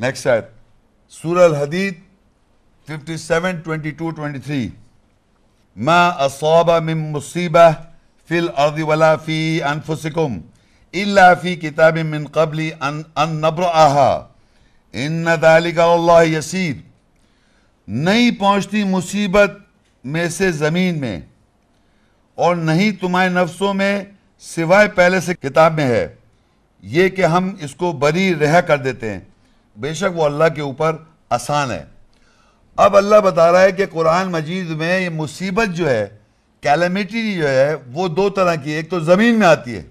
next سور الحدید 57 22 23 ما اصاب من مصیبہ فی الارض ولا فی انفسکم الا فی کتاب من قبل ان ان ذالک اللہ یسیر نہیں پہنچتی مصیبت میں سے زمین میں اور نہیں تمہارے نفسوں میں سوائے پہلے سے کتاب میں ہے یہ کہ ہم اس کو بری رہا کر دیتے ہیں بے شک وہ اللہ کے اوپر آسان ہے اب اللہ بتا رہا ہے کہ قرآن مجید میں یہ مصیبت جو ہے کیلمیٹی جو ہے وہ دو طرح کی ہے ایک تو زمین میں آتی ہے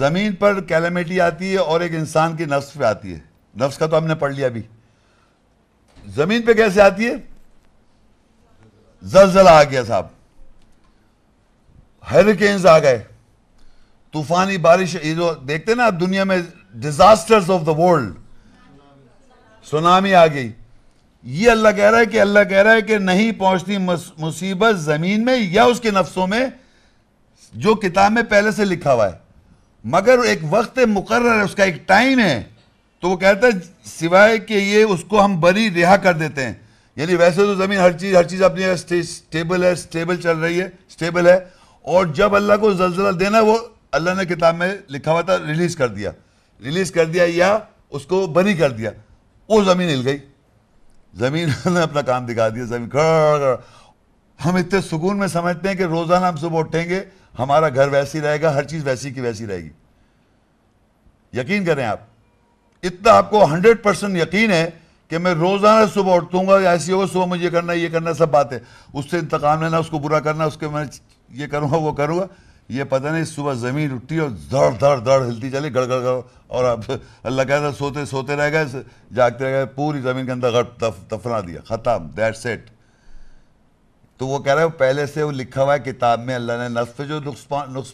زمین پر کیلیمیٹی آتی ہے اور ایک انسان کی نفس پہ آتی ہے نفس کا تو ہم نے پڑھ لیا بھی زمین پہ کیسے آتی ہے زلزل آ گیا صاحب ہر آ گئے طوفانی بارش دیکھتے ہیں نا آپ دنیا میں disasters of the world tsunami آ گئی یہ اللہ کہہ رہا ہے کہ اللہ کہہ رہا ہے کہ نہیں پہنچتی مصیبت زمین میں یا اس کے نفسوں میں جو کتاب میں پہلے سے لکھا ہوا ہے مگر ایک وقت مقرر ہے اس کا ایک ٹائم ہے تو وہ کہتا ہے سوائے کہ یہ اس کو ہم بری رہا کر دیتے ہیں یعنی ویسے تو زمین ہر چیز ہر چیز اپنی سٹیبل ہے سٹیبل چل رہی ہے سٹیبل ہے اور جب اللہ کو زلزلہ دینا وہ اللہ نے کتاب میں لکھا ہوا تھا ریلیز کر دیا ریلیز کر دیا یا اس کو بری کر دیا وہ زمین ہل گئی زمین نے اپنا کام دکھا دیا زمین گھڑ ہم اتنے سکون میں سمجھتے ہیں کہ روزانہ ہم صبح اٹھیں گے ہمارا گھر ویسی رہے گا ہر چیز ویسی کی ویسی رہے گی یقین کریں آپ اتنا آپ کو ہنڈریڈ پرسنٹ یقین ہے کہ میں روزانہ صبح اٹھوں گا ایسی ہوگا صبح مجھے یہ کرنا یہ کرنا سب بات ہے اس سے انتقام لینا اس کو برا کرنا اس کے میں یہ کروں گا وہ کروں گا یہ پتہ نہیں صبح زمین اٹھی اور دھڑ دھڑ دھڑ ہلتی چلی گڑ گڑ گڑ اور اب اللہ کہتا سوتے سوتے رہ گئے جاگتے رہ گئے پوری زمین کے اندر تفنا دیا ختم دیٹ سیٹ تو وہ کہہ رہے ہو پہلے سے وہ لکھا ہوا ہے کتاب میں اللہ نے نصف جو نقص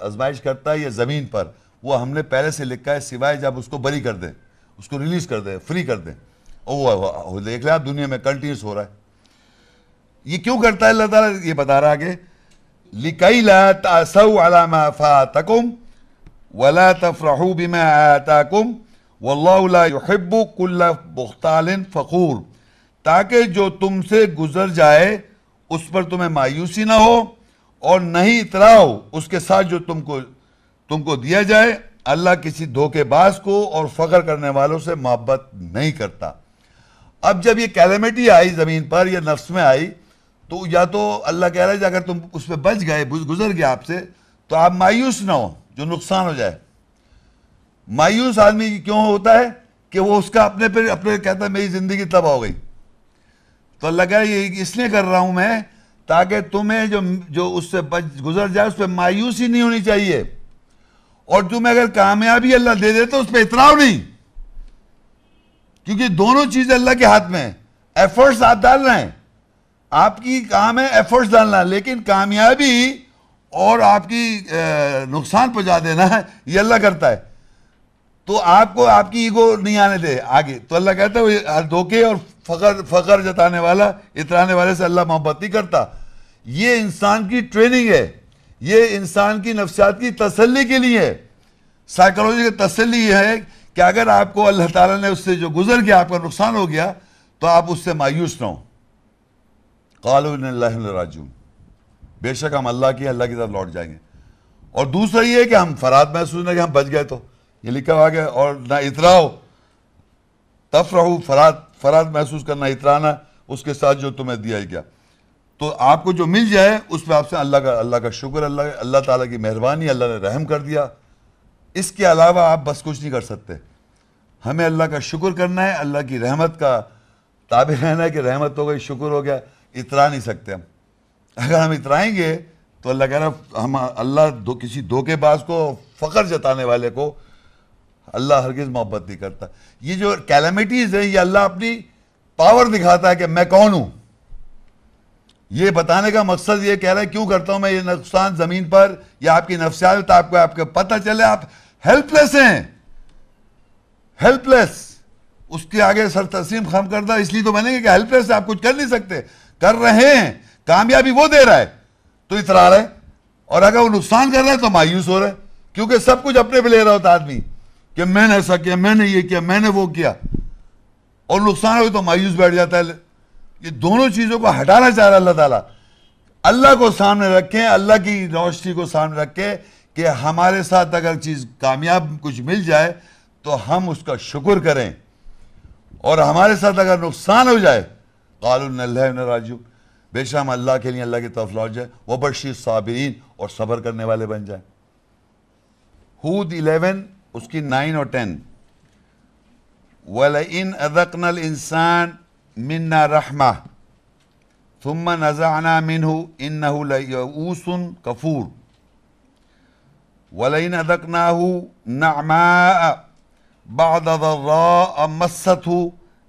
ازمائش کرتا ہے یہ زمین پر وہ ہم نے پہلے سے لکھا ہے سوائے جب اس کو بری کر دیں اس کو ریلیز کر دیں فری کر دیں اور وہ دیکھ لیں آپ دنیا میں کنٹینیوس ہو رہا ہے یہ کیوں کرتا ہے اللہ تعالیٰ یہ بتا رہا ہے آگے لا ما ولا بما آتاکم واللہ لا یحب کل بختال فقور تاکہ جو تم سے گزر جائے اس پر تمہیں مایوسی نہ ہو اور نہیں اتراؤ اس کے ساتھ جو تم کو تم کو دیا جائے اللہ کسی دھوکے باز کو اور فخر کرنے والوں سے محبت نہیں کرتا اب جب یہ کیلمیٹی آئی زمین پر یا نفس میں آئی تو یا تو اللہ کہہ رہا ہے اگر تم اس پہ بچ گئے گزر گیا آپ سے تو آپ مایوس نہ ہو جو نقصان ہو جائے مایوس آدمی کیوں ہوتا ہے کہ وہ اس کا اپنے پر اپنے کہتا ہے میری زندگی تباہ ہو گئی تو اللہ کہہ یہ اس لیے کر رہا ہوں میں تاکہ تمہیں جو اس سے بچ گزر جائے اس پہ مایوسی نہیں ہونی چاہیے اور تمہیں اگر کامیابی اللہ دے دے تو اس پہ اتناؤ نہیں کیونکہ دونوں چیزیں اللہ کے ہاتھ میں ہیں ایفرٹس آپ ڈال رہے ہیں آپ کی کام ہے ایفرٹس ڈالنا لیکن کامیابی اور آپ کی نقصان پہنچا دینا ہے یہ اللہ کرتا ہے تو آپ کو آپ کی ایگو نہیں آنے دے آگے تو اللہ کہتا ہے دھوکے اور فخر فخر جتانے والا اترانے والے سے اللہ محبت نہیں کرتا یہ انسان کی ٹریننگ ہے یہ انسان کی نفسیات کی تسلی کے لیے ہے سائیکولوجی کی تسلی یہ ہے کہ اگر آپ کو اللہ تعالیٰ نے اس سے جو گزر گیا آپ کا نقصان ہو گیا تو آپ اس سے مایوس نہ ہوں اللہ راجون بے شک ہم اللہ کی اللہ کی طرف لوٹ جائیں گے اور دوسرا یہ ہے کہ ہم فراد محسوس نہ کہ ہم بچ گئے تو یہ لکھا ہوا گیا اور نہ اترا تف رہو فراد فراد محسوس کرنا اترا نہ اس کے ساتھ جو تمہیں دیا ہی گیا تو آپ کو جو مل جائے اس میں آپ سے اللہ کا اللہ کا شکر اللہ اللہ تعالیٰ کی مہربانی اللہ نے رحم کر دیا اس کے علاوہ آپ بس کچھ نہیں کر سکتے ہمیں اللہ کا شکر کرنا ہے اللہ کی رحمت کا تابع رہنا ہے کہ رحمت ہو گئی شکر ہو گیا اترا نہیں سکتے ہم اگر ہم اترائیں گے تو اللہ کہہ رہا ہم اللہ دو کسی دھوکے کے باز کو فخر جتانے والے کو اللہ ہرگز محبت نہیں کرتا یہ جو کیلامٹیز ہیں یہ اللہ اپنی پاور دکھاتا ہے کہ میں کون ہوں یہ بتانے کا مقصد یہ کہہ رہا ہے کیوں کرتا ہوں میں یہ نقصان زمین پر یا آپ کی نفسیات آپ آپ کو پتہ چلے ہیلپ لیس ہیں ہیلپ لیس اس کے آگے سر تسلیم خم کرتا اس لیے تو میں نے کہ ہیلپ لیس آپ کچھ کر نہیں سکتے کر رہے ہیں کامیابی وہ دے رہا ہے تو اترا رہا ہے اور اگر وہ نقصان کر رہا ہے تو مایوس ہو رہا ہے کیونکہ سب کچھ اپنے لے رہا ہوتا آدمی کہ میں نے ایسا کیا میں نے یہ کیا میں نے وہ کیا اور نقصان ہو تو مایوس بیٹھ جاتا ہے یہ دونوں چیزوں کو ہٹانا چاہ ہے اللہ تعالیٰ اللہ کو سامنے رکھیں اللہ کی روشنی کو سامنے رکھیں کہ ہمارے ساتھ اگر چیز کامیاب کچھ مل جائے تو ہم اس کا شکر کریں اور ہمارے ساتھ اگر نقصان ہو جائے قالوا ان الله ان راجو بے ہم اللہ کے لیے اللہ کی طرف لوٹ جائیں وہ بشی صابرین اور صبر کرنے والے بن جائیں ہود 11 اس کی 9 اور 10 ولئن اذقنا الانسان منا رحمه ثم نزعنا منه انه ليئوس كفور ولئن اذقناه نعماء بعد ضراء مسته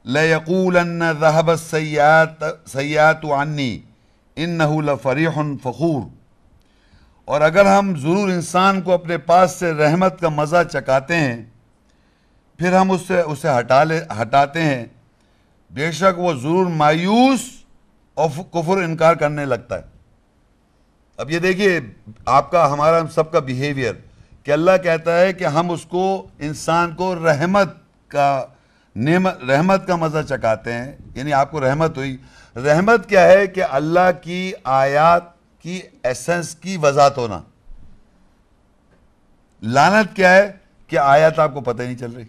لَيَقُولَنَّ ذَهَبَ السَّيَّاتُ عَنِّي إِنَّهُ لَفَرِحٌ فَخُورٌ اور اگر ہم ضرور انسان کو اپنے پاس سے رحمت کا مزہ چکاتے ہیں پھر ہم اسے اسے ہٹا لے ہٹاتے ہیں بے شک وہ ضرور مایوس اور کفر انکار کرنے لگتا ہے اب یہ دیکھیے آپ کا ہمارا ہم سب کا بیہیویئر کہ اللہ کہتا ہے کہ ہم اس کو انسان کو رحمت کا نعمت رحمت کا مزہ چکاتے ہیں یعنی آپ کو رحمت ہوئی رحمت کیا ہے کہ اللہ کی آیات کی ایسنس کی وضاحت ہونا لانت کیا ہے کہ آیات آپ کو پتہ نہیں چل رہی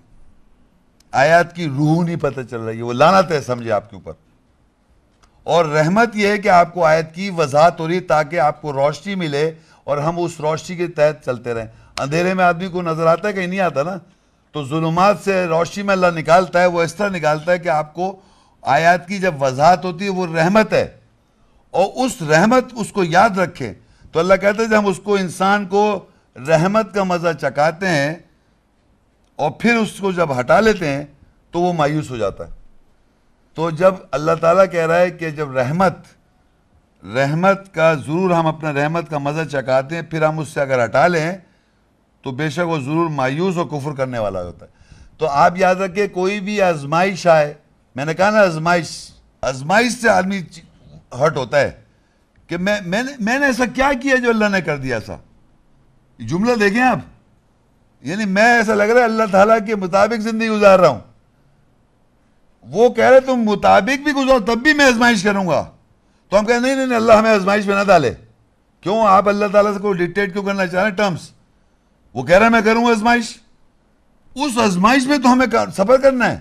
آیات کی روح نہیں پتہ چل رہی وہ لانت ہے سمجھے آپ کے اوپر اور رحمت یہ ہے کہ آپ کو آیت کی وضاحت ہو رہی تاکہ آپ کو روشنی ملے اور ہم اس روشنی کے تحت چلتے رہیں اندھیرے میں آدمی کو نظر آتا ہے کہیں نہیں آتا نا تو ظلمات سے روشی میں اللہ نکالتا ہے وہ اس طرح نکالتا ہے کہ آپ کو آیات کی جب وضاحت ہوتی ہے وہ رحمت ہے اور اس رحمت اس کو یاد رکھیں تو اللہ کہتا ہے جب ہم اس کو انسان کو رحمت کا مزہ چکاتے ہیں اور پھر اس کو جب ہٹا لیتے ہیں تو وہ مایوس ہو جاتا ہے تو جب اللہ تعالیٰ کہہ رہا ہے کہ جب رحمت رحمت کا ضرور ہم اپنا رحمت کا مزہ چکاتے ہیں پھر ہم اس سے اگر ہٹا لیں تو بے شک وہ ضرور مایوس اور کفر کرنے والا ہوتا ہے تو آپ یاد رکھیں کوئی بھی ازمائش آئے میں نے کہا نا ازمائش ازمائش سے آدمی ہٹ ہوتا ہے کہ میں نے ایسا کیا کیا جو اللہ نے کر دیا ایسا جملہ دیکھیں آپ یعنی میں ایسا لگ رہا ہے اللہ تعالیٰ کے مطابق زندگی گزار رہا ہوں وہ کہہ رہے تم مطابق بھی گزارو تب بھی میں ازمائش کروں گا تو ہم کہیں نہیں نہیں نہیں اللہ ہمیں ازمائش میں نہ ڈالے کیوں آپ اللہ تعالیٰ سے کوئی ڈکٹیٹ کیوں کرنا چاہ رہے ہیں ٹرمس وہ کہہ رہا ہے میں کروں ازمائش اس ازمائش میں تو ہمیں سفر کرنا ہے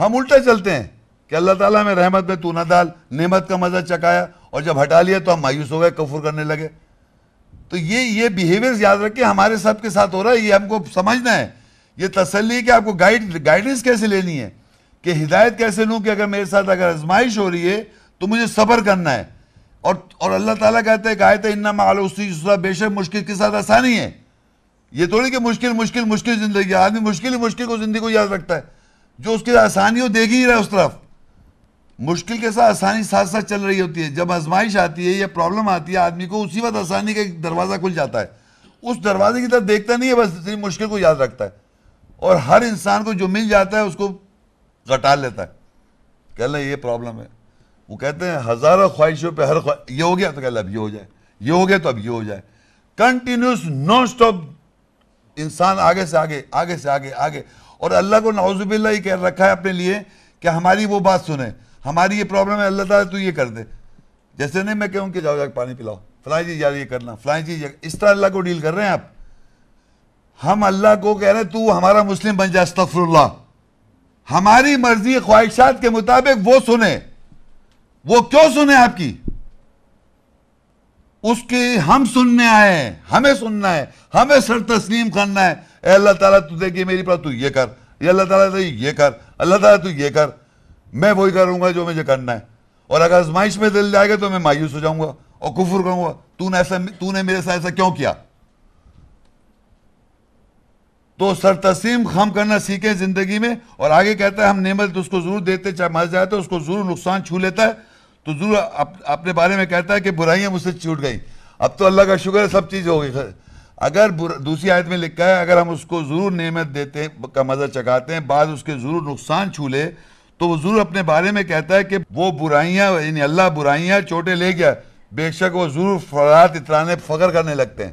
ہم الٹا چلتے ہیں کہ اللہ تعالیٰ میں رحمت میں تو نہ ڈال نعمت کا مزہ چکایا اور جب ہٹا لیا تو ہم مایوس ہو گئے کفر کرنے لگے تو یہ یہ بہیویئر یاد رکھے ہمارے سب کے ساتھ ہو رہا ہے یہ ہم کو سمجھنا ہے یہ تسلی کہ آپ کو گائیڈ گائیڈنس کیسے لینی ہے کہ ہدایت کیسے لوں کہ اگر میرے ساتھ اگر ازمائش ہو رہی ہے تو مجھے صبر کرنا ہے اور اور اللہ تعالیٰ کہتے ہیں کہ تو ان مال اسی طرح بے شک مشکل کے ساتھ آسانی ہے یہ تھوڑی کہ مشکل مشکل مشکل زندگی آدمی مشکل ہی مشکل کو زندگی کو یاد رکھتا ہے جو اس کی آسانی ہو دیکھ ہی ہے اس طرف مشکل کے ساتھ آسانی ساتھ ساتھ چل رہی ہوتی ہے جب آزمائش آتی ہے یا پرابلم آتی ہے آدمی کو اسی وقت آسانی کا ایک دروازہ کھل جاتا ہے اس دروازے کی طرف دیکھتا نہیں ہے بس مشکل کو یاد رکھتا ہے اور ہر انسان کو جو مل جاتا ہے اس کو گھٹا لیتا ہے کہ اللہ یہ پرابلم ہے وہ کہتے ہیں ہزاروں خواہشوں پہ ہر خواہ یہ ہو گیا تو کہ اب یہ ہو جائے یہ ہو گیا تو اب یہ ہو جائے کنٹینیوس نو سٹاپ انسان آگے سے آگے آگے سے آگے آگے اور اللہ کو نعوذ باللہ ہی کہہ رکھا ہے اپنے لیے کہ ہماری وہ بات سنیں ہماری یہ پرابلم ہے اللہ تعالیٰ تو یہ کر دے جیسے نہیں میں کہوں کہ جاؤ پانی پلاؤ فلائن چیز یہ کرنا فلائیں چیز اس طرح اللہ کو ڈیل کر رہے ہیں آپ ہم اللہ کو کہہ رہے ہیں تو ہمارا مسلم بن جائے استغفر اللہ ہماری مرضی خواہشات کے مطابق وہ سنیں وہ کیوں سنے آپ کی اس کی ہم سننے آئے ہیں ہمیں سننا ہے ہمیں سر تسلیم کرنا ہے اے اللہ تعالیٰ تو دیکھی میری پر تو یہ کر اللہ تعالیٰ تو یہ کر اللہ تعالیٰ تو یہ کر میں وہی کروں گا جو مجھے کرنا ہے اور اگر آزمائش میں دل جائے گا تو میں مایوس ہو جاؤں گا اور کفر کروں گا تو ایسا میرے ساتھ ایسا کیوں کیا تو سر تسلیم ہم کرنا سیکھیں زندگی میں اور آگے کہتا ہے ہم نعمت اس کو ضرور دیتے چاہے مر کو ضرور نقصان چھو لیتا ہے تو ضرور اپنے بارے میں کہتا ہے کہ برائیاں مجھ سے چھوٹ گئیں اب تو اللہ کا شکر ہے سب چیز ہو گئی اگر دوسری آیت میں لکھا ہے اگر ہم اس کو ضرور نعمت دیتے کا مزہ چکھاتے ہیں بعض اس کے ضرور نقصان چھو لے تو وہ ضرور اپنے بارے میں کہتا ہے کہ وہ برائیاں یعنی اللہ برائیاں چوٹے لے گیا بے شک وہ ضرور فرات اترانے فخر کرنے لگتے ہیں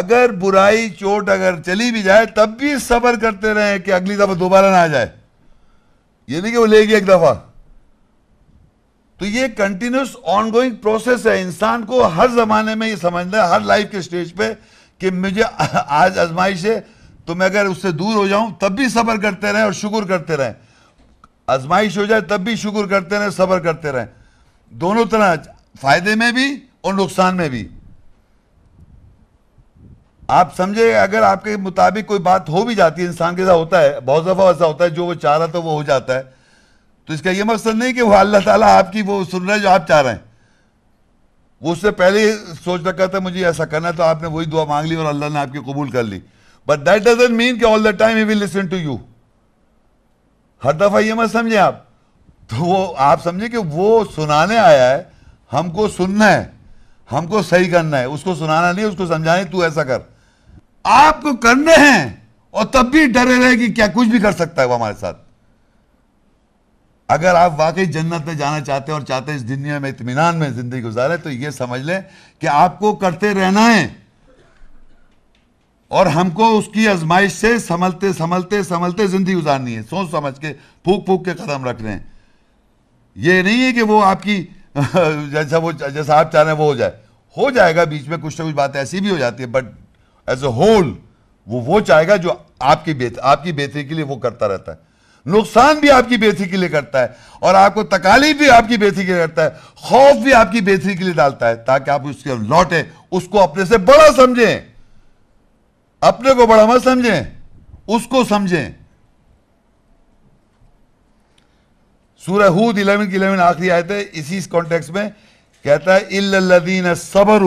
اگر برائی چوٹ اگر چلی بھی جائے تب بھی صبر کرتے رہے کہ اگلی دفعہ دوبارہ نہ آ جائے یہ نہیں کہ وہ لے گیا ایک دفعہ تو یہ کنٹینیوس آن گوئنگ پروسیس ہے انسان کو ہر زمانے میں یہ سمجھنا ہے ہر لائف کے سٹیج پہ کہ مجھے آج ازمائش ہے تو میں اگر اس سے دور ہو جاؤں تب بھی صبر کرتے رہے اور شکر کرتے رہے ازمائش ہو جائے تب بھی شکر کرتے رہے صبر سبر کرتے رہیں دونوں طرح فائدے میں بھی اور نقصان میں بھی آپ سمجھے اگر آپ کے مطابق کوئی بات ہو بھی جاتی ہے انسان کے ساتھ ہوتا ہے بہت ایسا ہوتا ہے جو وہ چاہ رہا تھا وہ ہو جاتا ہے تو اس کا یہ مقصد نہیں کہ وہ اللہ تعالیٰ آپ کی وہ سن رہے جو آپ چاہ رہے ہیں وہ اس سے پہلے سوچ رکھا تھا مجھے ایسا کرنا تو آپ نے وہی دعا مانگ لی اور اللہ نے آپ کی قبول کر لی بٹ دیٹ یو ہر دفعہ یہ مت سمجھیں آپ تو وہ آپ سمجھیں کہ وہ سنانے آیا ہے ہم کو سننا ہے ہم کو صحیح کرنا ہے اس کو سنانا نہیں اس کو سمجھانے تو ایسا کر آپ کو کرنے ہیں اور تب بھی ڈرے رہے کہ کیا کچھ بھی کر سکتا ہے وہ ہمارے ساتھ اگر آپ واقعی جنت میں جانا چاہتے ہیں اور چاہتے ہیں اس دنیا میں اطمینان میں زندگی گزارے تو یہ سمجھ لیں کہ آپ کو کرتے رہنا ہے اور ہم کو اس کی آزمائش سے سملتے سنبھلتے سنبھلتے زندگی گزارنی ہے سوچ سمجھ کے پھوک پھوک کے قدم رکھ رہے ہیں یہ نہیں ہے کہ وہ آپ کی جیسا وہ جیسا آپ چاہ رہے ہیں وہ ہو جائے ہو جائے گا بیچ میں کچھ نہ کچھ بات ایسی بھی ہو جاتی ہے بٹ ایز اے ہول وہ وہ چاہے گا جو آپ کی آپ کی بہتری کے لیے وہ کرتا رہتا ہے نقصان بھی آپ کی بہتری کے لیے کرتا ہے اور آپ کو تکالیف بھی آپ کی بہتری کے لیے کرتا ہے خوف بھی آپ کی بہتری کے لیے ڈالتا ہے تاکہ آپ اس کے لوٹیں اس کو اپنے سے بڑا سمجھیں اپنے کو بڑا مت سمجھیں اس کو سمجھیں سورہ 11 کی 11 آخری آئے تھے اسی اس کانٹیکس میں کہتا ہے الدین سبر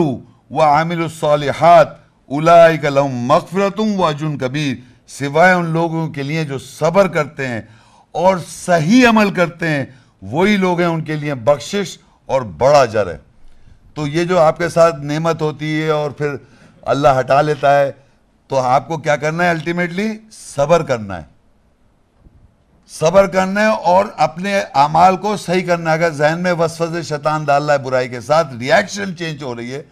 عامر صالحات الام و ارجن کبیر سوائے ان لوگوں کے لیے جو صبر کرتے ہیں اور صحیح عمل کرتے ہیں وہی لوگ ہیں ان کے لیے بخشش اور بڑا جر ہے تو یہ جو آپ کے ساتھ نعمت ہوتی ہے اور پھر اللہ ہٹا لیتا ہے تو آپ کو کیا کرنا ہے الٹیمیٹلی صبر کرنا ہے صبر کرنا ہے اور اپنے اعمال کو صحیح کرنا ہے اگر ذہن میں شیطان ڈال رہا ہے برائی کے ساتھ ریاکشن چینج ہو رہی ہے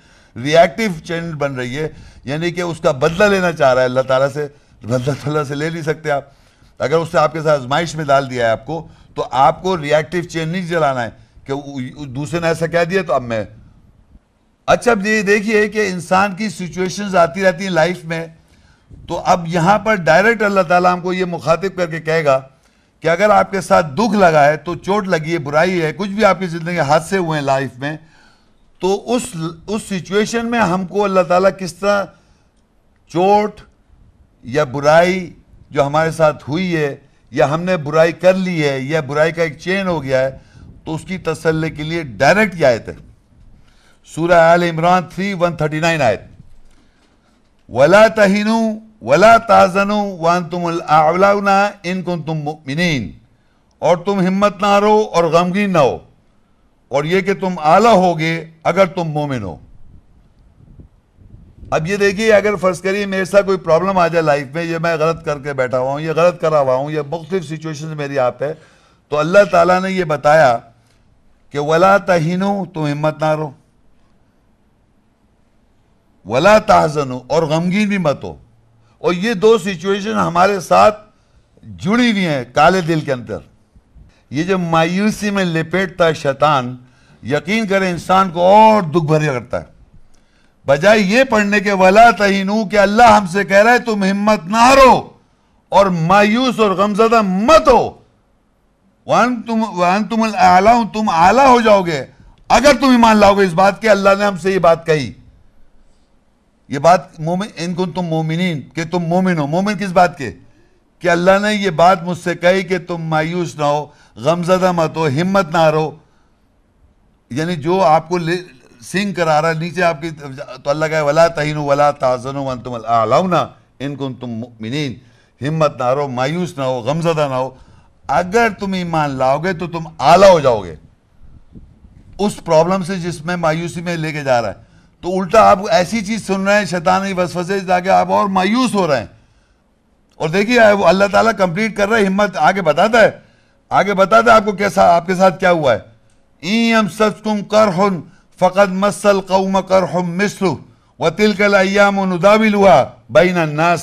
ریئیکٹو چینج بن رہی ہے یعنی کہ اس کا بدلہ لینا چاہ رہا ہے اللہ تعالیٰ سے اللہ سے لے نہیں سکتے آپ اگر اس نے آپ کے ساتھ آزمائش میں ڈال دیا ہے آپ کو تو آپ کو چین نہیں جلانا ہے کہ دوسرے نے ایسا کہہ دیا تو اب میں اچھا اب یہ دیکھیے کہ انسان کی سچویشنز آتی رہتی ہیں لائف میں تو اب یہاں پر ڈائریکٹ اللہ تعالیٰ ہم کو یہ مخاطب کر کے کہے گا کہ اگر آپ کے ساتھ دکھ لگا ہے تو چوٹ لگی ہے برائی ہے کچھ بھی آپ کی زندگی حادثے ہوئے ہیں لائف میں تو اس سچویشن میں ہم کو اللہ تعالیٰ کس طرح چوٹ یا برائی جو ہمارے ساتھ ہوئی ہے یا ہم نے برائی کر لی ہے یا برائی کا ایک چین ہو گیا ہے تو اس کی تسلی کے لیے ڈائریکٹ یہ آیت ہے سورہ آل عمران 3139 آیت وَلَا تَحِنُوا وَلَا ولا تہین ولا تازن و مُؤْمِنِينَ ان اور تم ہمت نہ رو اور غمگین نہ ہو اور یہ کہ تم اعلیٰ ہوگے اگر تم مومن ہو اب یہ دیکھیے اگر فرض کریے میرے ساتھ کوئی پرابلم آ جائے لائف میں یہ میں غلط کر کے بیٹھا ہوا ہوں یہ غلط کرا ہوا ہوں یہ مختلف سچویشن میری آپ ہے تو اللہ تعالیٰ نے یہ بتایا کہ ولا تہین تم ہمت نہ رہو ولا تحزن اور غمگین بھی مت ہو اور یہ دو سچویشن ہمارے ساتھ جڑی ہوئی ہیں کالے دل کے اندر یہ جو مایوسی میں لپیٹتا ہے شیطان یقین کرے انسان کو اور دکھ بھریا کرتا ہے بجائے یہ پڑھنے کے ولا ہم سے کہہ رہا ہے تم ہمت نہ اور مایوس اور غمزدہ مت ہو تم ہو جاؤ گے اگر تم ایمان لاؤ گے اس بات کے اللہ نے ہم سے یہ بات کہی یہ بات مومن ان کو تم مومنین کہ تم مومن ہو مومن کس بات کے کہ اللہ نے یہ بات مجھ سے کہی کہ تم مایوس نہ ہو غمزدہ مت ہو ہمت نہ ہارو یعنی جو آپ کو سنگ کرا رہا نیچے آپ کی تو اللہ کا ولا تعین ولا تعزن وانتم الاعلونا ان کنتم مؤمنین ہمت نہ ہو مایوس نہ ہو غمزدہ نہ ہو اگر تم ایمان لاؤ گے تو تم اعلیٰ ہو جاؤ گے اس پرابلم سے جس میں مایوسی میں لے کے جا رہا ہے تو الٹا آپ ایسی چیز سن رہے ہیں شیطانی وسوسے تاکہ آپ اور مایوس ہو رہے ہیں اور دیکھیے اللہ تعالیٰ کمپلیٹ کر رہا ہے ہمت آگے بتاتا ہے آگے بتاتا ہے آپ کو کیسا آپ کے ساتھ کیا ہوا ہے ایم سچ تم کر ہن فقد مسل قوم کرح مثلو وتلك الأيام نداولها بين الناس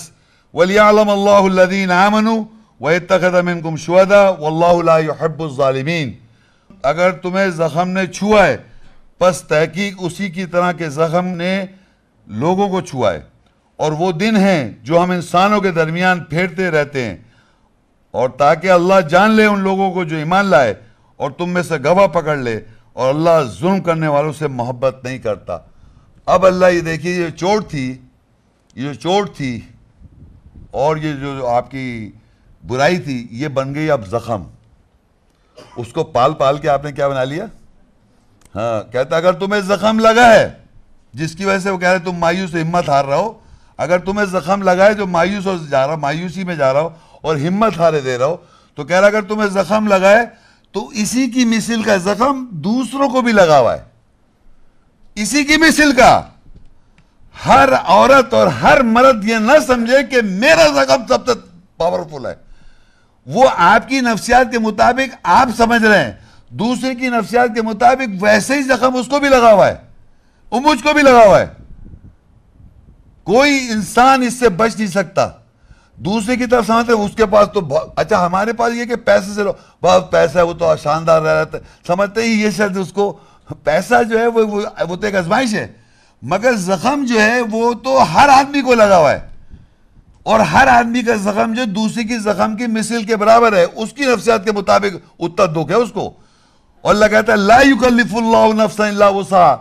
وليعلم الله الذين آمنوا ويتخذ منكم شهداء والله لا يحب الظالمين اگر تمہیں زخم نے چھوا ہے پس تحقیق اسی کی طرح کے زخم نے لوگوں کو چھوا ہے اور وہ دن ہیں جو ہم انسانوں کے درمیان پھیرتے رہتے ہیں اور تاکہ اللہ جان لے ان لوگوں کو جو ایمان لائے اور تم میں سے گواہ پکڑ لے اور اللہ ظلم کرنے والوں سے محبت نہیں کرتا اب اللہ یہ دیکھیے چوٹ تھی یہ جو چوٹ تھی اور یہ جو آپ کی برائی تھی یہ بن گئی اب زخم اس کو پال پال کے آپ نے کیا بنا لیا ہاں کہتا اگر تمہیں زخم لگا ہے جس کی وجہ سے وہ کہہ رہے تم مایوس ہمت ہار رہا ہو اگر تمہیں زخم لگا ہے جو مایوس ہو جا رہا مایوسی میں جا رہا ہو اور ہمت ہارے دے رہا ہو تو کہہ رہا اگر تمہیں زخم لگا ہے تو اسی کی مثل کا زخم دوسروں کو بھی لگا ہوا ہے اسی کی مثل کا ہر عورت اور ہر مرد یہ نہ سمجھے کہ میرا زخم سب سے پاورفل ہے وہ آپ کی نفسیات کے مطابق آپ سمجھ رہے ہیں دوسرے کی نفسیات کے مطابق ویسے ہی زخم اس کو بھی لگا ہوا ہے وہ مجھ کو بھی لگا ہوا ہے کوئی انسان اس سے بچ نہیں سکتا دوسری کی طرف سمجھتے ہیں اس کے پاس تو اچھا ہمارے پاس یہ کہ پیسے سے لو بہت پیسہ ہے وہ تو شاندار رہ رہتا ہے سمجھتے ہی یہ شاید اس کو پیسہ جو ہے وہ, وہ, تو ایک ازمائش ہے مگر زخم جو ہے وہ تو ہر آدمی کو لگا ہوا ہے اور ہر آدمی کا زخم جو دوسری کی زخم کی مثل کے برابر ہے اس کی نفسیات کے مطابق اتر دکھ ہے اس کو اور اللہ کہتا ہے لا یکلف اللہ نفسا الا وسعا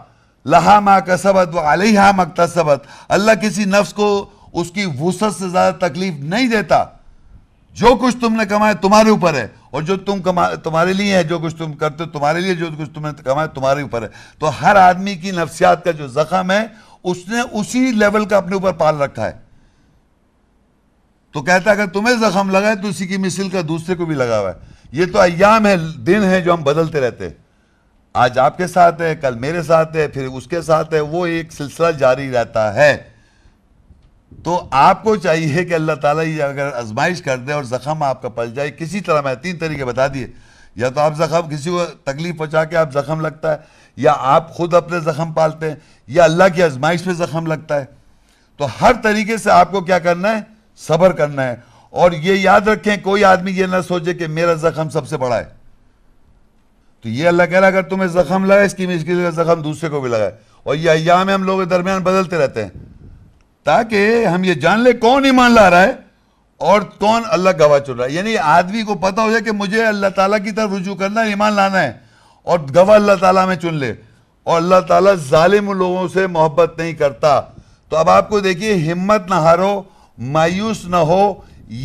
لہا ما کسبت و علیہا ما اکتسبت اللہ کسی نفس کو اس کی سے زیادہ تکلیف نہیں دیتا جو کچھ تم نے کمایا تمہارے اوپر ہے اور جو تم کما تمہارے لیے ہے جو کچھ تم کرتے تمہارے لیے جو کچھ تم نے کمایا تمہارے اوپر ہے تو ہر آدمی کی نفسیات کا جو زخم ہے اس نے اسی لیول کا اپنے اوپر پال رکھا ہے تو کہتا ہے اگر تمہیں زخم لگا ہے تو اسی کی مثل کا دوسرے کو بھی لگا ہوا ہے یہ تو ایام ہے دن ہے جو ہم بدلتے رہتے ہیں آج آپ کے ساتھ ہے کل میرے ساتھ ہے پھر اس کے ساتھ ہے وہ ایک سلسلہ جاری رہتا ہے تو آپ کو چاہیے کہ اللہ تعالیٰ یہ اگر ازمائش کر دے اور زخم آپ کا پل جائے کسی طرح میں تین طریقے بتا دیے یا تو آپ زخم کسی کو تکلیف پہنچا کے آپ زخم لگتا ہے یا آپ خود اپنے زخم پالتے ہیں یا اللہ کی ازمائش پہ زخم لگتا ہے تو ہر طریقے سے آپ کو کیا کرنا ہے صبر کرنا ہے اور یہ یاد رکھیں کوئی آدمی یہ نہ سوچے کہ میرا زخم سب سے بڑا ہے تو یہ اللہ کہہ رہا اگر تمہیں زخم لگا اس کی زخم دوسرے کو بھی لگائے اور یہ ایام ہم لوگ درمیان بدلتے رہتے ہیں تاکہ ہم یہ جان لے کون ایمان لا رہا ہے اور کون اللہ گواہ چل رہا ہے یعنی آدمی کو پتا ہو جائے کہ مجھے اللہ تعالیٰ کی طرف رجوع کرنا ہے ایمان لانا ہے اور گواہ اللہ تعالیٰ میں چن لے اور اللہ تعالیٰ ظالم لوگوں سے محبت نہیں کرتا تو اب آپ کو دیکھیے ہمت نہ ہارو مایوس نہ ہو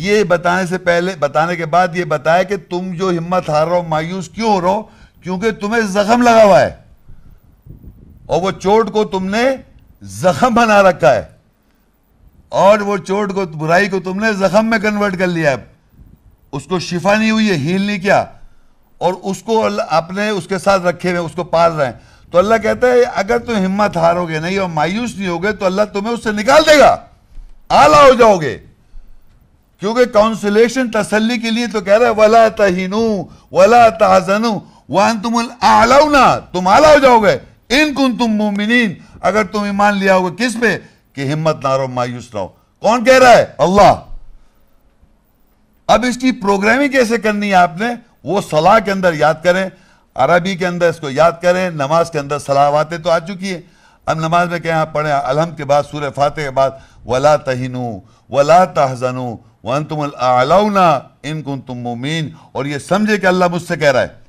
یہ بتانے سے پہلے بتانے کے بعد یہ کہ تم جو ہمت ہار رہو مایوس کیوں ہو رہو کیونکہ تمہیں زخم لگا ہوا ہے اور وہ چوٹ کو تم نے زخم بنا رکھا ہے اور وہ چوٹ کو برائی کو تم نے زخم میں کنورٹ کر لیا ہے اس کو شفا نہیں ہوئی ہے ہیل نہیں کیا اور اس کو اپنے اس کے ساتھ رکھے ہوئے اس کو پال رہے ہیں تو اللہ کہتا ہے اگر تم ہمت ہارو گے نہیں اور مایوس نہیں ہوگے تو اللہ تمہیں اس سے نکال دے گا آلہ ہو جاؤ گے کیونکہ کاؤنسلیشن تسلی کے لیے تو کہہ رہا ہے ولا تہین ولا تحزن وان تم تم آلہ ہو جاؤ گے ان کن تم مومنین اگر تم ایمان لیا ہوگا کس پہ کہ ہمت نہ رہو مایوس نہ ہو کون کہہ رہا ہے اللہ اب اس کی پروگرامنگ کیسے کرنی ہے آپ نے وہ صلاح کے اندر یاد کریں عربی کے اندر اس کو یاد کریں نماز کے اندر صلاحواتیں تو آ چکی ہیں اب نماز میں کہیں آپ پڑھیں الحمد کے بعد سورہ فاتح کے بعد ولا تہین ولا تحزن وانتم الاعلون ان کنتم مومین اور یہ سمجھے کہ اللہ مجھ سے کہہ رہا ہے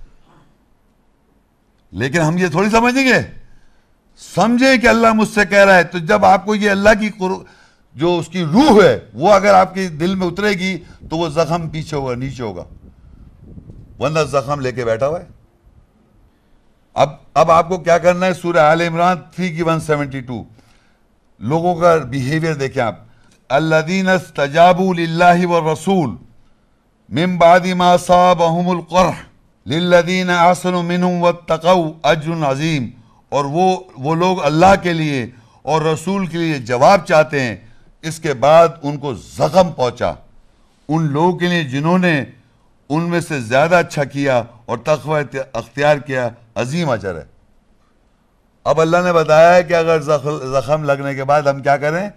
لیکن ہم یہ تھوڑی سمجھیں گے سمجھے کہ اللہ مجھ سے کہہ رہا ہے تو جب آپ کو یہ اللہ کی جو اس کی روح ہے وہ اگر آپ کے دل میں اترے گی تو وہ زخم پیچھے ہوگا نیچے ہوگا ورنہ زخم لے کے بیٹھا ہوا ہے کیا کرنا ہے سورہ آل عمران 3 کی 172 لوگوں کا بہیویئر دیکھیں آپ اللہ دین تجاب اللہ رسول عظیم وہ وہ لوگ اللہ کے لیے اور رسول کے لیے جواب چاہتے ہیں اس کے بعد ان کو زخم پہنچا ان لوگوں کے لیے جنہوں نے ان میں سے زیادہ اچھا کیا اور تقوی اختیار کیا عظیم اجر ہے اب اللہ نے بتایا ہے کہ اگر زخم لگنے کے بعد ہم کیا کریں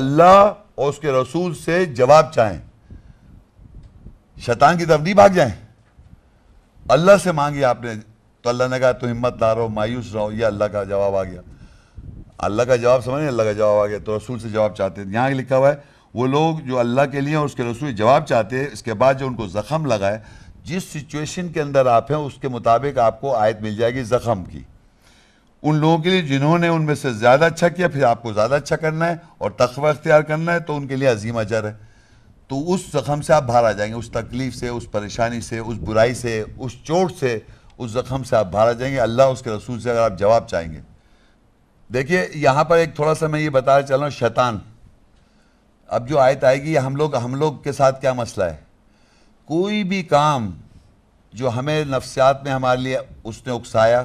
اللہ اور اس کے رسول سے جواب چاہیں شیطان کی طرف نہیں بھاگ جائیں اللہ سے مانگی آپ نے تو اللہ نے کہا تو ہمت نہ رہو مایوس رہو یہ اللہ کا جواب آ گیا اللہ کا جواب سمجھ اللہ کا جواب آ گیا تو رسول سے جواب چاہتے ہیں یہاں لکھا ہوا ہے وہ لوگ جو اللہ کے لیے اس کے رسول جواب چاہتے ہیں اس کے بعد جو ان کو زخم لگائے جس سچویشن کے اندر آپ ہیں اس کے مطابق آپ کو آیت مل جائے گی زخم کی ان لوگوں کے لیے جنہوں نے ان میں سے زیادہ اچھا کیا پھر آپ کو زیادہ اچھا کرنا ہے اور تخوہ اختیار کرنا ہے تو ان کے لیے عظیم اجر ہے تو اس زخم سے آپ باہر آ جائیں گے اس تکلیف سے اس پریشانی سے اس برائی سے اس چوٹ سے اس زخم سے آپ بھارا جائیں گے اللہ اس کے رسول سے اگر آپ جواب چاہیں گے دیکھیے یہاں پر ایک تھوڑا سا میں یہ بتا چل رہا ہوں شیطان اب جو آیت آئے گی ہم لوگ ہم لوگ کے ساتھ کیا مسئلہ ہے کوئی بھی کام جو ہمیں نفسیات میں ہمارے لیے اس نے اکسایا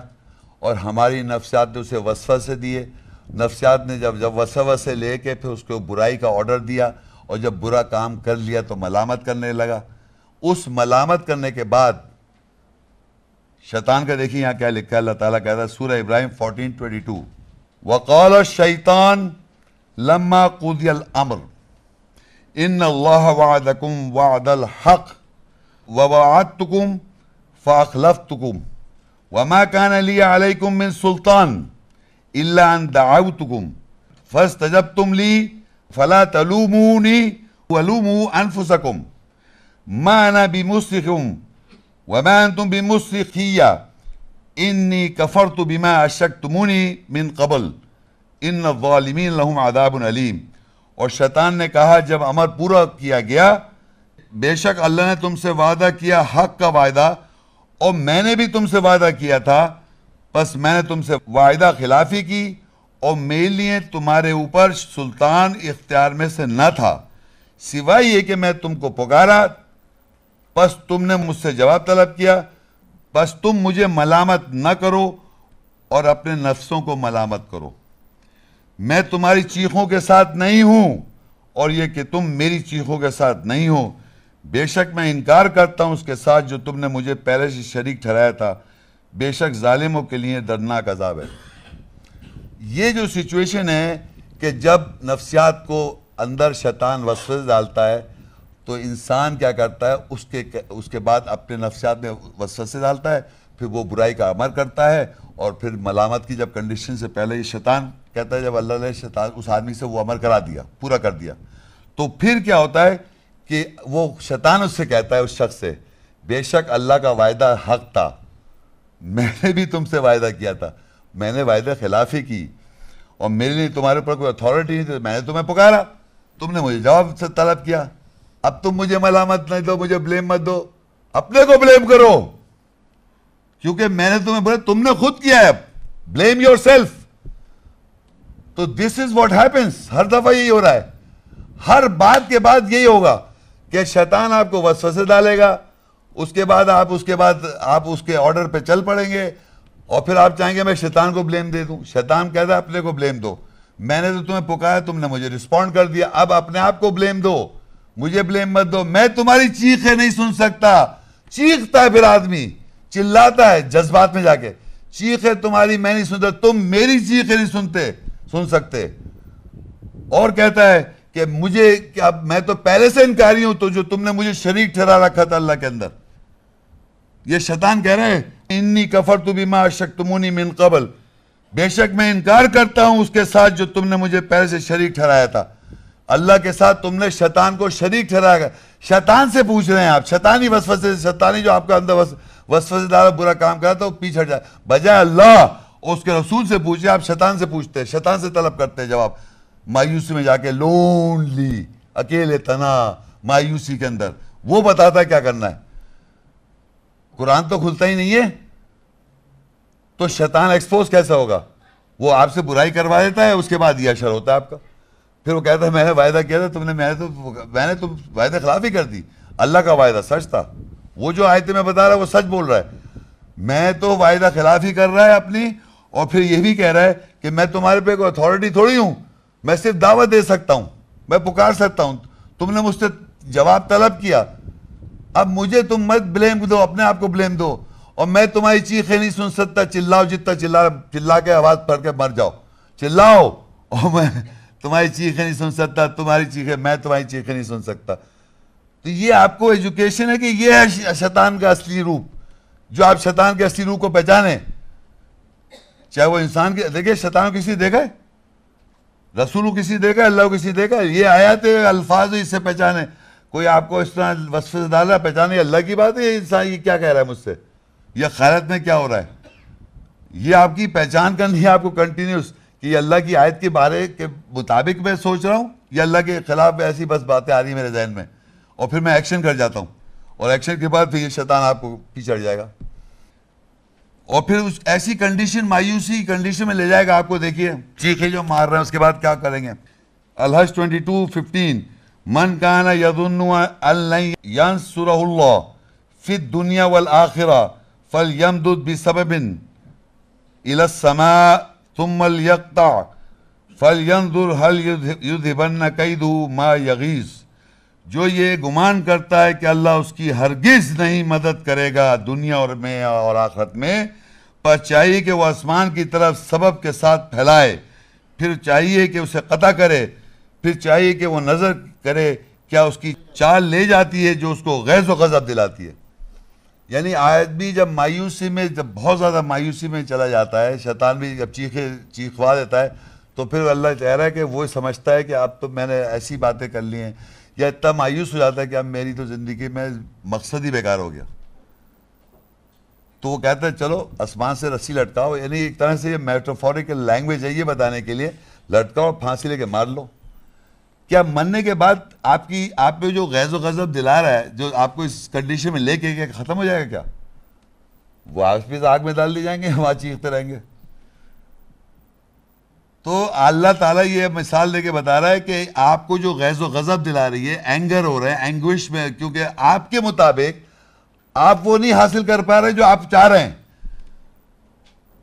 اور ہماری نفسیات نے اسے وصفہ سے دیے نفسیات نے جب جب وسف سے لے کے پھر اس کو برائی کا آرڈر دیا اور جب برا کام کر لیا تو ملامت کرنے لگا اس ملامت کرنے کے بعد شیطان کا دیکھیں یہاں کیا لکھا ہے اللہ تعالیٰ کہتا ہے سورہ ابراہیم 14:22 وقال الشَّيْطَان لما قضی الامر ان اللَّهَ وَعَدَكُمْ وعد الحق وَوَعَدْتُكُمْ فَأَخْلَفْتُكُمْ وما كان لي عليكم من سلطان الا ان دعوتكم فاستجبتم لي فلا تلوموني ولوموا انفسكم ما انا بمصرخكم لهم عذاب علیم اور شیطان نے کہا جب امر پورا کیا گیا بے شک اللہ نے تم سے وعدہ کیا حق کا وعدہ اور میں نے بھی تم سے وعدہ کیا تھا بس میں نے تم سے وعدہ خلافی کی اور میرے لیے تمہارے اوپر سلطان اختیار میں سے نہ تھا سوائے یہ کہ میں تم کو پکارا پس تم نے مجھ سے جواب طلب کیا بس تم مجھے ملامت نہ کرو اور اپنے نفسوں کو ملامت کرو میں تمہاری چیخوں کے ساتھ نہیں ہوں اور یہ کہ تم میری چیخوں کے ساتھ نہیں ہو بے شک میں انکار کرتا ہوں اس کے ساتھ جو تم نے مجھے پہلے سے شریک ٹھہرایا تھا بے شک ظالموں کے لیے درناک عذاب ہے یہ جو سچویشن ہے کہ جب نفسیات کو اندر شیطان وسوسے ڈالتا ہے تو انسان کیا کرتا ہے اس کے اس کے بعد اپنے نفسیات میں وسوسے سے ڈالتا ہے پھر وہ برائی کا عمر کرتا ہے اور پھر ملامت کی جب کنڈیشن سے پہلے یہ شیطان کہتا ہے جب اللہ نے شیطان اس آدمی سے وہ عمر کرا دیا پورا کر دیا تو پھر کیا ہوتا ہے کہ وہ شیطان اس سے کہتا ہے اس شخص سے بے شک اللہ کا وعدہ حق تھا میں نے بھی تم سے وعدہ کیا تھا میں نے وعدہ خلاف ہی کی اور میرے لیے تمہارے اوپر کوئی اتھارٹی نہیں تھی میں نے تمہیں پکارا تم نے مجھے جواب سے طلب کیا اب تم مجھے ملامت نہیں دو مجھے بلیم مت دو اپنے کو بلیم کرو کیونکہ میں نے تمہیں تم نے خود کیا ہے بلیم یور سیلف تو دس از ہیپنس ہر دفعہ یہی ہو رہا ہے ہر بات کے بعد یہی ہوگا کہ شیطان آپ کو وسوسے ڈالے گا اس کے بعد آپ اس کے بعد آپ اس کے آرڈر پہ چل پڑیں گے اور پھر آپ چاہیں گے میں شیطان کو بلیم دے دوں شیطان کہتا اپنے کو بلیم دو میں نے تو تمہیں پکایا تم نے مجھے رسپونڈ کر دیا اب اپنے آپ کو بلیم دو مجھے بلیم مت دو میں تمہاری چیخیں نہیں سن سکتا چیختا ہے پھر آدمی چلاتا ہے جذبات میں جا کے چیخیں تمہاری میں نہیں نہیں سنتے تم میری چیخیں سن سکتے اور کہتا ہے کہ مجھے میں تو پہلے سے انکاری ہوں تو جو تم نے مجھے شریک ٹھہرا رکھا تھا اللہ کے اندر یہ شیطان کہہ رہے ہیں انی کفر تو بھی ماں شک تمونی من قبل بے شک میں انکار کرتا ہوں اس کے ساتھ جو تم نے مجھے پہلے سے شریک ٹھہرایا تھا اللہ کے ساتھ تم نے شیطان کو شریک گیا شیطان سے پوچھ رہے ہیں آپ سے شیطانی جو آپ کا اندر دارا برا کام کرا رہا تھا وہ پیچھ جائے بجائے اللہ اس کے رسول سے پوچھ رہے آپ شیطان سے پوچھتے ہیں شیطان سے طلب کرتے ہیں جواب مایوسی میں جا کے لونلی اکیلے تنا مایوسی کے اندر وہ بتاتا ہے کیا کرنا ہے قرآن تو کھلتا ہی نہیں ہے تو شیطان ایکسپوز کیسا ہوگا وہ آپ سے برائی کروا دیتا ہے اس کے بعد یہ اشر ہوتا ہے آپ کا پھر وہ کہتا ہے میں نے وعدہ کیا تھا تم نے میں نے تو میں نے تم وعدے خلاف ہی کر دی اللہ کا وعدہ سچ تھا وہ جو آیتیں میں بتا رہا ہے وہ سچ بول رہا ہے میں تو وعدہ خلاف ہی کر رہا ہے اپنی اور پھر یہ بھی کہہ رہا ہے کہ میں تمہارے پہ کوئی اتھارٹی تھوڑی ہوں میں صرف دعوت دے سکتا ہوں میں پکار سکتا ہوں تم نے مجھ سے جواب طلب کیا اب مجھے تم مت بلیم دو اپنے آپ کو بلیم دو اور میں تمہاری چیخیں نہیں سن سکتا چلاؤ جتنا چلا چلا کے آواز پڑھ کے مر جاؤ چلاؤ اور میں تمہاری چیخیں نہیں سن سکتا تمہاری چیخیں میں تمہاری چیخیں نہیں سن سکتا تو یہ آپ کو ایجوکیشن ہے کہ یہ ہے شیطان کا اصلی روپ جو آپ شیطان کے اصلی روپ کو پہچانے چاہے وہ انسان کے دیکھیں شیطان کسی دیکھا ہے رسول کسی دیکھا ہے اللہ کسی دیکھا ہے یہ آیا تو الفاظ پہچانے کوئی آپ کو اس طرح وصف سے پہچانے اللہ کی بات ہے یہ کیا کہہ رہا ہے مجھ سے یہ خیرت میں کیا ہو رہا ہے یہ آپ کی پہچان کرنی ہے آپ کو کنٹینیوس کہ یہ اللہ کی آیت کے بارے کے مطابق میں سوچ رہا ہوں یا اللہ کے خلاف ایسی بس باتیں آ رہی ہیں میرے ذہن میں اور پھر میں ایکشن کر جاتا ہوں اور ایکشن کے بعد پھر یہ شیطان آپ کو چڑھ جائے گا اور پھر اس ایسی کنڈیشن مایوسی کنڈیشن میں لے جائے گا آپ کو دیکھیے چیخے جو مار رہے ہیں اس کے بعد کیا کریں گے الحج ٹوینٹی ٹو ففٹین من کانا یدن ینصرہ اللہ فی الدنیا والآخرہ فلیمدد بسبب الی السماء ثم مل یقتا هل یند الحل ما یودھ جو یہ گمان کرتا ہے کہ اللہ اس کی ہرگز نہیں مدد کرے گا دنیا اور میں اور آخرت میں چاہیے کہ وہ آسمان کی طرف سبب کے ساتھ پھیلائے پھر چاہیے کہ اسے قطع کرے پھر چاہیے کہ وہ نظر کرے کیا اس کی چال لے جاتی ہے جو اس کو غیظ و غضب دلاتی ہے یعنی آدمی جب مایوسی میں جب بہت زیادہ مایوسی میں چلا جاتا ہے شیطان بھی جب چیخے چیخوا دیتا ہے تو پھر اللہ کہہ رہا ہے کہ وہ سمجھتا ہے کہ اب تو میں نے ایسی باتیں کر لی ہیں یا اتنا مایوس ہو جاتا ہے کہ اب میری تو زندگی میں مقصد ہی بیکار ہو گیا تو وہ کہتا ہے چلو آسمان سے رسی لٹکاؤ یعنی ایک طرح سے یہ میٹروفوریکل لینگویج ہے یہ بتانے کے لیے لٹکاؤ پھانسی لے کے مار لو کیا مننے کے بعد آپ کی آپ پہ جو غیظ و غضب دلا رہا ہے جو آپ کو اس کنڈیشن میں لے کے ختم ہو جائے گا کیا وہ آپ پہ آگ میں ڈال دی جائیں گے وہاں چیختے رہیں گے تو اللہ تعالیٰ یہ مثال دے کے بتا رہا ہے کہ آپ کو جو غیظ و غضب دلا رہی ہے اینگر ہو رہے ہیں اینگوش میں کیونکہ آپ کے مطابق آپ وہ نہیں حاصل کر پا رہے جو آپ چاہ رہے ہیں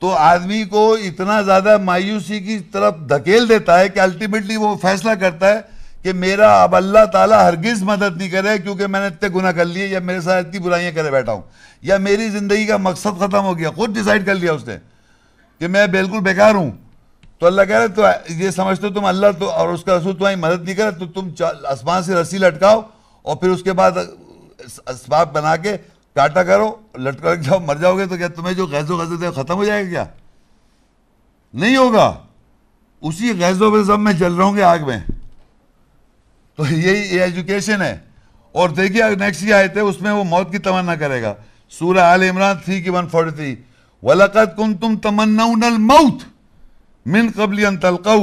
تو آدمی کو اتنا زیادہ مایوسی کی طرف دھکیل دیتا ہے کہ الٹیمیٹلی وہ فیصلہ کرتا ہے کہ میرا اب اللہ تعالیٰ ہرگز مدد نہیں کرے کیونکہ میں نے اتنے گناہ کر لیے یا میرے ساتھ اتنی برائیاں کرے بیٹھا ہوں یا میری زندگی کا مقصد ختم ہو گیا خود ڈیسائیڈ کر لیا اس نے کہ میں بالکل بیکار ہوں تو اللہ کہہ رہے تو یہ سمجھتے ہو تم اللہ تو اور اس کا رسول تمہاری مدد نہیں کرے تو تم اسمان سے رسی لٹکاؤ اور پھر اس کے بعد اسباب بنا کے کاٹا کرو لٹکا لگ جاؤ مر جاؤ گے تو کیا تمہیں جو غیظ و غزت ہے ختم ہو جائے گا کیا نہیں ہوگا اسی غیظ و غزت میں جل رہا ہوں گے آگ میں تو یہی یہ ایجوکیشن ہے اور دیکھیے اگر نیکسٹ یہ آئے اس میں وہ موت کی تمنا کرے گا سورہ آل عمران تھری کی ون فورٹی تھری ولاقت کن تم تمنا موت من قبل ان تلقو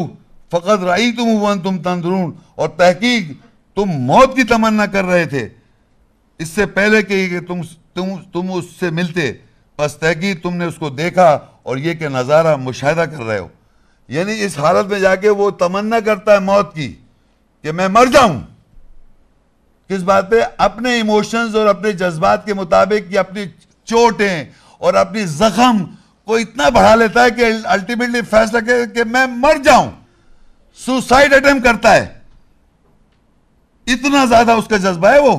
فقط رائی تم تم تندرون اور تحقیق تم موت کی تمنا کر رہے تھے اس سے پہلے کہ تم اس سے ملتے تحقیق تم نے اس کو دیکھا اور یہ کہ نظارہ مشاہدہ کر رہے ہو یعنی اس حالت میں جا کے وہ تمنا کرتا ہے موت کی کہ میں مر جاؤں کس بات پہ اپنے ایموشنز اور اپنے جذبات کے مطابق یہ اپنی چوٹیں اور اپنی زخم کو اتنا بڑھا لیتا ہے کہ الٹیمیٹلی فیصلہ کرے کہ میں مر جاؤں سوسائڈ اٹمپ کرتا ہے اتنا زیادہ اس کا جذبہ ہے وہ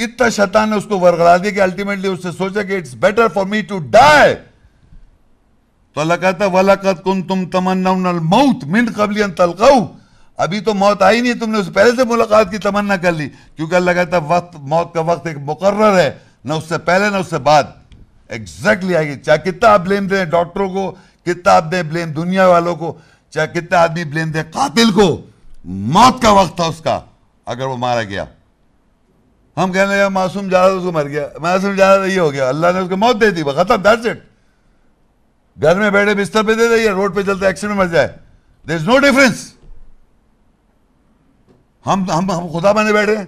اتنا شیطان نے اس کو ورغلا دیا کہ الٹیمیٹلی اس نے سوچا کہ it's better for me to die تو اللہ کہتا وَلَقَدْ كُنْتُمْ تَمَنَّوْنَ الْمَوْتِ مِنْ قَبْلِ أَن تَلْقَوْا ابھی تو موت آئی نہیں تم نے اس پہلے سے ملاقات کی تمنا کر لی کیونکہ اللہ کہتا وقت موت کا وقت ایک مقرر ہے نہ اس سے پہلے نہ اس سے بعد ایگزیکٹلی آئے گی چاہے کتنا آپ بلیم دیں ڈاکٹروں کو کتنا آپ دیں بلیم دنیا والوں کو چاہے کتنا آدمی بلیم دیں قاتل کو موت کا وقت تھا اس کا اگر وہ مارا گیا ہم کہنے لگے معصوم جا رہا اس کو مر گیا معصوم جا رہا یہ ہو گیا اللہ نے اس کو موت دے دی ختم دیٹس اٹ گھر میں بیٹھے بستر پہ دے دے یا روڈ پہ چلتے ایکسیڈنٹ مر جائے دیر از نو ڈفرینس ہم ہم ہم خدا بنے بیٹھے ہیں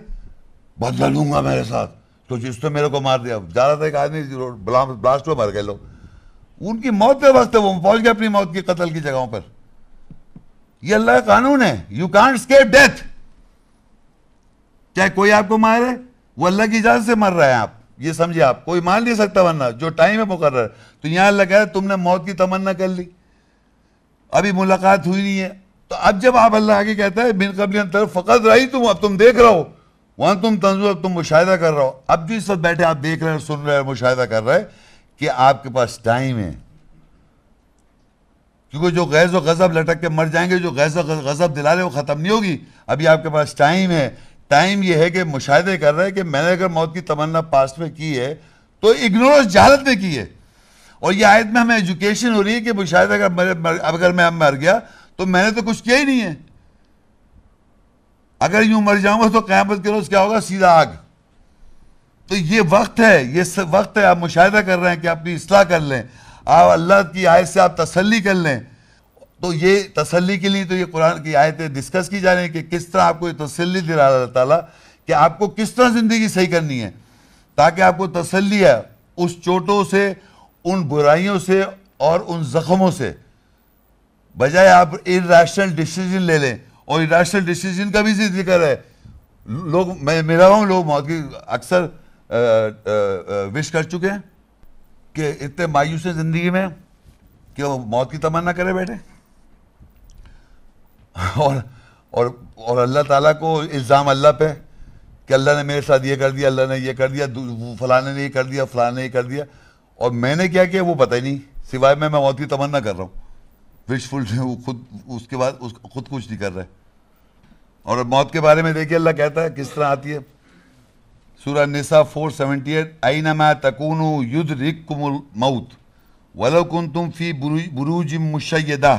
بدلا لوں گا میرے ساتھ تو جس تو میرے کو مار دیا جا رہا تھا ایک آدمی بلاسٹ میں مر گئے لوگ ان کی موت کے واسطے وہ پہنچ گئے اپنی موت کی قتل کی جگہوں پر یہ اللہ کا قانون ہے یو کانٹ اسکیپ ڈیتھ چاہے کوئی آپ کو مارے وہ اللہ کی اجازت سے مر رہا ہے آپ یہ سمجھے آپ کوئی مان نہیں سکتا ورنہ جو ٹائم ہے مقرر تو یہاں اللہ کہہ تم نے موت کی تمنا کر لی ابھی ملاقات ہوئی نہیں ہے تو اب جب آپ اللہ آگے کہتا ہے فقط رہی تم تم تم اب دیکھ وہاں اب تم مشاہدہ کر رہا اب جو اس وقت بیٹھے آپ دیکھ رہے ہیں سن رہے ہیں مشاہدہ کر رہے ہیں کہ آپ کے پاس ٹائم ہے کیونکہ جو غیظ و غضب لٹک کے مر جائیں گے جو و غضب دلا رہے وہ ختم نہیں ہوگی ابھی آپ کے پاس ٹائم ہے ٹائم یہ ہے کہ مشاہدے کر رہے ہیں کہ میں نے اگر موت کی تمنا پاسٹ میں کی ہے تو اگنورس جہالت میں کی ہے اور یہ آیت میں ہمیں ہو رہی ہے کہ مشاہدہ اگر مر گیا تو میں نے تو کچھ کیا ہی نہیں ہے اگر یوں مر جاؤں گا تو قیامت کے روز کیا ہوگا سیدھا آگ تو یہ وقت ہے یہ وقت ہے آپ مشاہدہ کر رہے ہیں کہ اپنی اصلاح کر لیں آپ اللہ کی آیت سے آپ تسلی کر لیں تو یہ تسلی کے لیے تو یہ قرآن کی آیتیں ڈسکس کی جا رہی ہیں کہ کس طرح آپ کو یہ تسلی دلا اللہ تعالیٰ کہ آپ کو کس طرح زندگی صحیح کرنی ہے تاکہ آپ کو تسلی ہے اس چوٹوں سے ان برائیوں سے اور ان زخموں سے بجائے آپ ان ڈیسیزن ڈسیزن لے لیں اور ان ڈیسیزن ڈسیزن کا بھی ذکر ہے لوگ میں میرا ہوں لوگ موت کی اکثر وش کر چکے ہیں کہ اتنے مایوس ہیں زندگی میں کہ وہ موت کی تمنا کرے بیٹھے اور اور اور اللہ تعالیٰ کو الزام اللہ پہ کہ اللہ نے میرے ساتھ یہ کر دیا اللہ نے یہ کر دیا فلاں نے یہ کر دیا فلاں نے یہ کر دیا اور میں نے کیا کیا وہ پتہ ہی نہیں سوائے میں میں موت کی تمنا کر رہا ہوں وش فل وہ خود اس کے بعد اس خود کچھ نہیں کر رہے اور موت کے بارے میں دیکھیے اللہ کہتا ہے کس طرح آتی ہے سورہ نسا فور سیونٹی ایٹ آئینہ میں تکون رک ولو کن تم فی بروج مشیدہ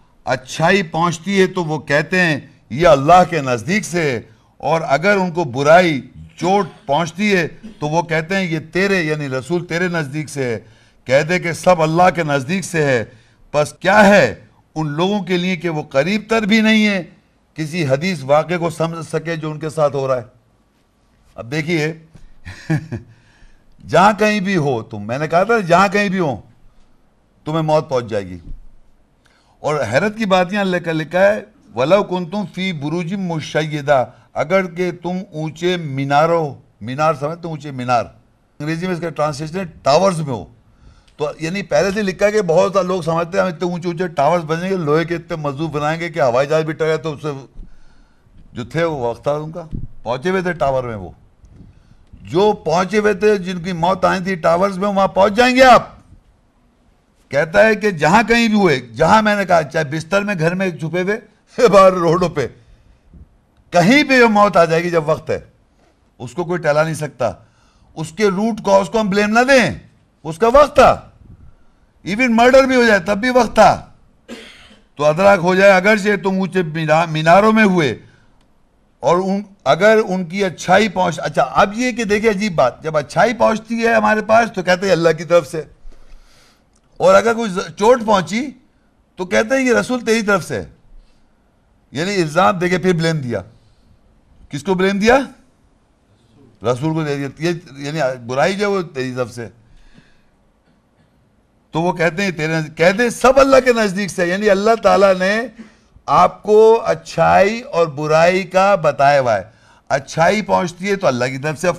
اچھائی پہنچتی ہے تو وہ کہتے ہیں یہ اللہ کے نزدیک سے ہے اور اگر ان کو برائی چوٹ پہنچتی ہے تو وہ کہتے ہیں یہ تیرے یعنی رسول تیرے نزدیک سے ہے کہہ دے کہ سب اللہ کے نزدیک سے ہے بس کیا ہے ان لوگوں کے لیے کہ وہ قریب تر بھی نہیں ہے کسی حدیث واقعے کو سمجھ سکے جو ان کے ساتھ ہو رہا ہے اب دیکھیے جہاں کہیں بھی ہو تم میں نے کہا تھا جہاں کہیں بھی ہو تمہیں موت پہنچ جائے گی اور حیرت کی بات یہاں لکھا لکھا ہے ولو کن تم فی برو مشیدہ اگر کہ تم اونچے ہو مینار سمجھتے اونچے مینار انگریزی میں اس کا ٹرانسلیشن ٹاورز میں ہو تو یعنی پہلے سے لکھا ہے کہ بہت سارے لوگ سمجھتے ہیں ہم اتنے اونچے اونچے ٹاورز بنیں گے لوہے کے اتنے مضبوط بنائیں گے کہ ہوائی جہاز بھی ٹرائے تو اسے جو تھے وہ وقت تھا ان کا پہنچے ہوئے تھے ٹاور میں وہ جو پہنچے ہوئے تھے جن کی موت آئی تھی ٹاورز میں وہاں پہنچ جائیں گے آپ کہتا ہے کہ جہاں کہیں بھی ہوئے جہاں میں نے کہا چاہے بستر میں گھر میں چھپے ہوئے باہر روڈوں پہ کہیں بھی موت آ جائے گی جب وقت ہے اس کو کوئی ٹہلا نہیں سکتا اس کے روٹ کاز کو ہم بلیم نہ دیں اس کا وقت تھا ایون مرڈر بھی ہو جائے تب بھی وقت تھا تو ادراک ہو جائے اگرچہ تم اونچے میناروں میں ہوئے اور اگر ان کی اچھائی پہنچ اچھا اب یہ کہ دیکھیں عجیب بات جب اچھائی پہنچتی ہے ہمارے پاس تو کہتے ہیں اللہ کی طرف سے اور اگر کوئی چوٹ پہنچی تو کہتے ہیں یہ رسول تیری طرف سے یعنی الزام دے کے پھر بلین دیا کس کو بلین دیا رسول کو دے دیا یعنی برائی جو ہے وہ تیری طرف سے تو وہ کہتے ہیں تیرے کہتے ہیں سب اللہ کے نزدیک سے یعنی اللہ تعالیٰ نے آپ کو اچھائی اور برائی کا بتایا ہوا ہے اچھائی پہنچتی ہے تو اللہ کی طرف سے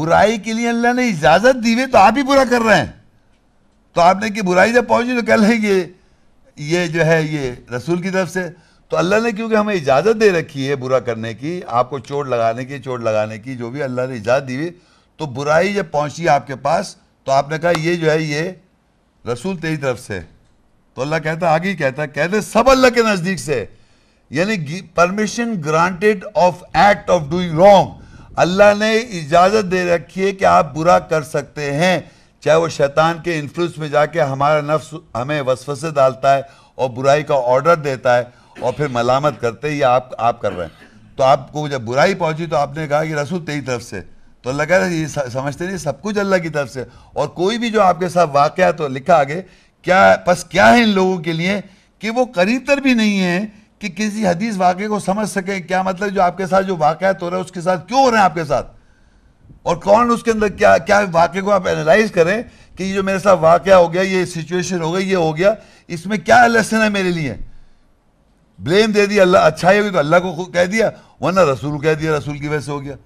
برائی کے لیے اللہ نے اجازت دی ہوئی تو آپ ہی برا کر رہے ہیں تو آپ نے کہ برائی جب پہنچی تو کہہ ہے یہ یہ جو ہے یہ رسول کی طرف سے تو اللہ نے کیونکہ ہمیں اجازت دے رکھی ہے برا کرنے کی آپ کو چوٹ لگانے کی چوٹ لگانے کی جو بھی اللہ نے اجازت دی ہوئی تو برائی جب پہنچی آپ کے پاس تو آپ نے کہا یہ جو ہے یہ رسول تیری طرف سے تو اللہ کہتا آگے کہتا کہتے سب اللہ کے نزدیک سے یعنی permission granted of act of doing wrong Allah نے اجازت دے رکھی ہے کہ آپ برا کر سکتے ہیں چاہے وہ شیطان کے انفلوئنس میں جا کے ہمارا نفس ہمیں وسوسے ڈالتا ہے اور برائی کا آرڈر دیتا ہے اور پھر ملامت کرتے یہ آپ آپ کر رہے ہیں تو آپ کو جب برائی پہنچی تو آپ نے کہا کہ رسول تیری طرف سے تو اللہ کہہ رہے یہ سمجھتے نہیں سب کچھ اللہ کی طرف سے اور کوئی بھی جو آپ کے ساتھ واقعہ تو لکھا آگے کیا بس کیا ہے ان لوگوں کے لیے کہ وہ قریب تر بھی نہیں ہیں کہ کسی حدیث واقعے کو سمجھ سکے کیا مطلب جو آپ کے ساتھ جو واقعات ہو رہا ہے اس کے ساتھ کیوں ہو رہے ہیں آپ کے ساتھ اور کون اس کے اندر کیا واقعے کو آپ انالائز کریں کہ یہ جو میرے ساتھ واقعہ ہو گیا یہ سچویشن ہو گیا یہ ہو گیا اس میں کیا لیسن ہے میرے لیے بلیم دے دیا اللہ اچھائی ہوگی تو اللہ کو کہہ دیا ورنہ رسول کہہ دیا رسول کی وجہ سے ہو گیا